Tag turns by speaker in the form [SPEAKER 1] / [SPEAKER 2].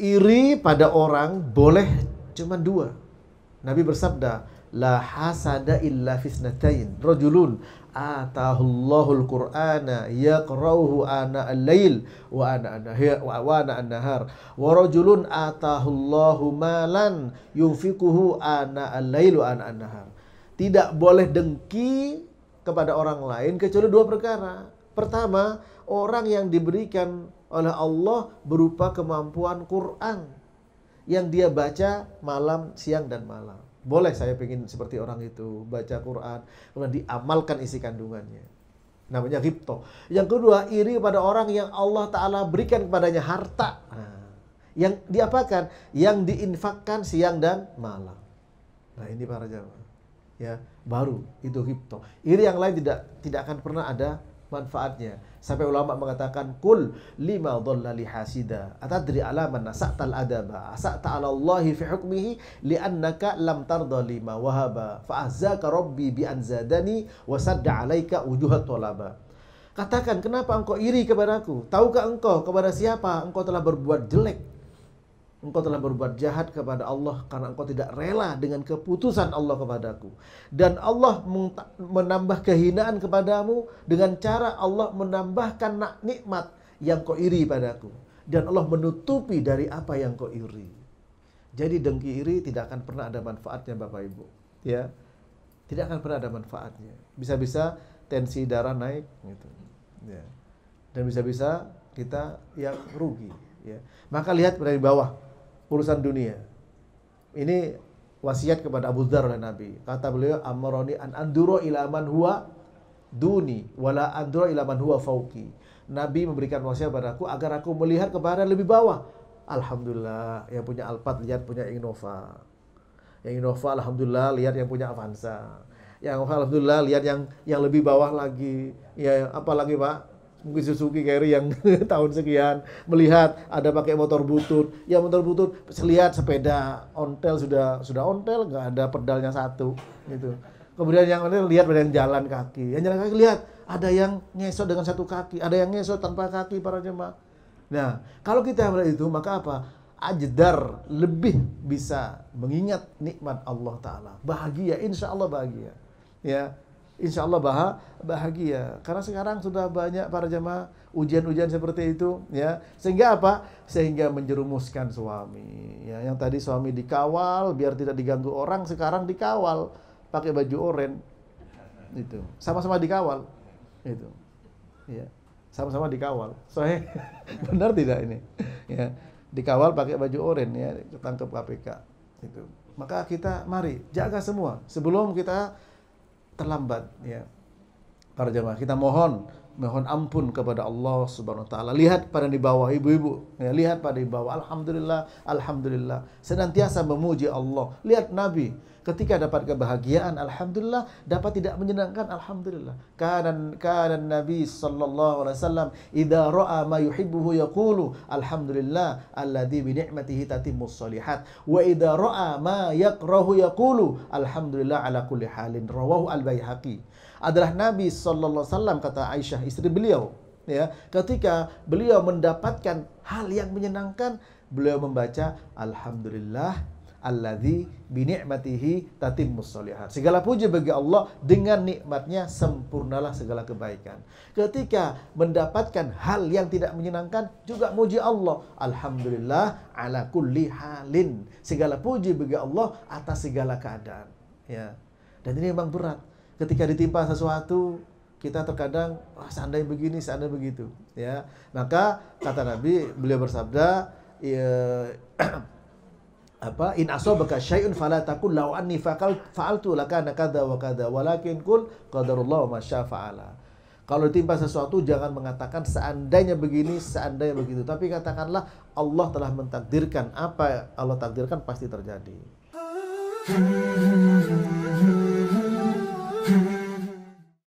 [SPEAKER 1] iri pada orang boleh cuma dua. Nabi bersabda, La hasada illa fisnatain. Rajulun atahullahul qur'ana yaqra'uhu ana al-lail wa ana wa ana an-nahar wa rajulun atahullahu malan yunfikuhu ana al-lail wa ana an-nahar. Tidak boleh dengki kepada orang lain kecuali dua perkara. Pertama, orang yang diberikan oleh Allah berupa kemampuan Quran yang dia baca malam, siang dan malam. Boleh saya pengen seperti orang itu baca Quran, kemudian diamalkan isi kandungannya. Namanya ghibto. Yang kedua, iri pada orang yang Allah Ta'ala berikan kepadanya harta. Nah, yang diapakan? Yang diinfakkan siang dan malam. Nah ini para jamaah. Ya, baru itu ghibto. Iri yang lain tidak tidak akan pernah ada manfaatnya. Sampai ulama mengatakan kul lima dhalla li hasida. Atadri alama nasatal adaba asata ala Allah fi hukmihi li annaka lam tarda lima wahaba fa azzaka rabbi bi an zadani wa sadda alayka wujuhat talaba. Katakan kenapa engkau iri kepadaku? Tahukah engkau kepada siapa engkau telah berbuat jelek Engkau telah berbuat jahat kepada Allah karena engkau tidak rela dengan keputusan Allah kepadaku. Dan Allah menambah kehinaan kepadamu dengan cara Allah menambahkan nak nikmat yang kau iri padaku. Dan Allah menutupi dari apa yang kau iri. Jadi dengki iri tidak akan pernah ada manfaatnya Bapak Ibu. Ya, Tidak akan pernah ada manfaatnya. Bisa-bisa tensi darah naik gitu. Ya. Dan bisa-bisa kita yang rugi. Ya. Maka lihat dari bawah urusan dunia. Ini wasiat kepada Abu Dzar oleh Nabi. Kata beliau, "Amaroni an anduro ilaman huwa duni wala anduro ilaman huwa fauki." Nabi memberikan wasiat padaku agar aku melihat kepada lebih bawah. Alhamdulillah, yang punya Alphard lihat punya Innova. Yang Innova alhamdulillah lihat yang punya Avanza. Yang alhamdulillah lihat yang yang lebih bawah lagi. Ya apalagi Pak? mungkin Suzuki Carry yang tahun sekian melihat ada pakai motor butut ya motor butut lihat sepeda ontel sudah sudah ontel nggak ada pedalnya satu gitu kemudian yang lain lihat yang jalan kaki yang jalan kaki lihat ada yang ngesot dengan satu kaki ada yang ngesot tanpa kaki para jemaah nah kalau kita melihat itu maka apa ajdar lebih bisa mengingat nikmat Allah Ta'ala bahagia insya Allah bahagia ya insya Allah bah bahagia. Karena sekarang sudah banyak para jemaah ujian-ujian seperti itu, ya. Sehingga apa? Sehingga menjerumuskan suami. Ya, yang tadi suami dikawal biar tidak diganggu orang, sekarang dikawal pakai baju oranye. Itu. Sama-sama dikawal. Itu. Ya. Sama-sama dikawal. Soalnya benar tidak ini? Ya. Dikawal pakai baju oranye ya, ketangkep KPK. Itu. Maka kita mari jaga semua sebelum kita terlambat ya. Para jamaah kita mohon mohon ampun kepada Allah Subhanahu wa taala. Lihat pada di bawah ibu-ibu, ya, lihat pada di bawah alhamdulillah, alhamdulillah. Senantiasa memuji Allah. Lihat Nabi Ketika dapat kebahagiaan, alhamdulillah. Dapat tidak menyenangkan, alhamdulillah. Karena karena Nabi sallallahu alaihi wasallam idza ra'a ma yuhibbuhu yaqulu alhamdulillah alladzi bi ni'matihi tatimmus solihat wa idza ra'a ma yakrahu yaqulu alhamdulillah ala kulli halin rawahu al-Baihaqi. Adalah Nabi sallallahu alaihi wasallam kata Aisyah istri beliau ya ketika beliau mendapatkan hal yang menyenangkan beliau membaca alhamdulillah alladhi bini'matihi tatim tatimmus Segala puji bagi Allah dengan nikmatnya sempurnalah segala kebaikan. Ketika mendapatkan hal yang tidak menyenangkan juga muji Allah. Alhamdulillah ala kulli halin. Segala puji bagi Allah atas segala keadaan. Ya. Dan ini memang berat. Ketika ditimpa sesuatu kita terkadang wah oh, seandainya begini, seandainya begitu, ya. Maka kata Nabi, beliau bersabda, ya, apa in asabaka syai'un fala taqul law anni faqal fa'altu lakana kadza wa kadza walakin qul qadarullah ma fa'ala kalau ditimpa sesuatu jangan mengatakan seandainya begini, seandainya begitu. Tapi katakanlah Allah telah mentakdirkan apa Allah takdirkan pasti terjadi.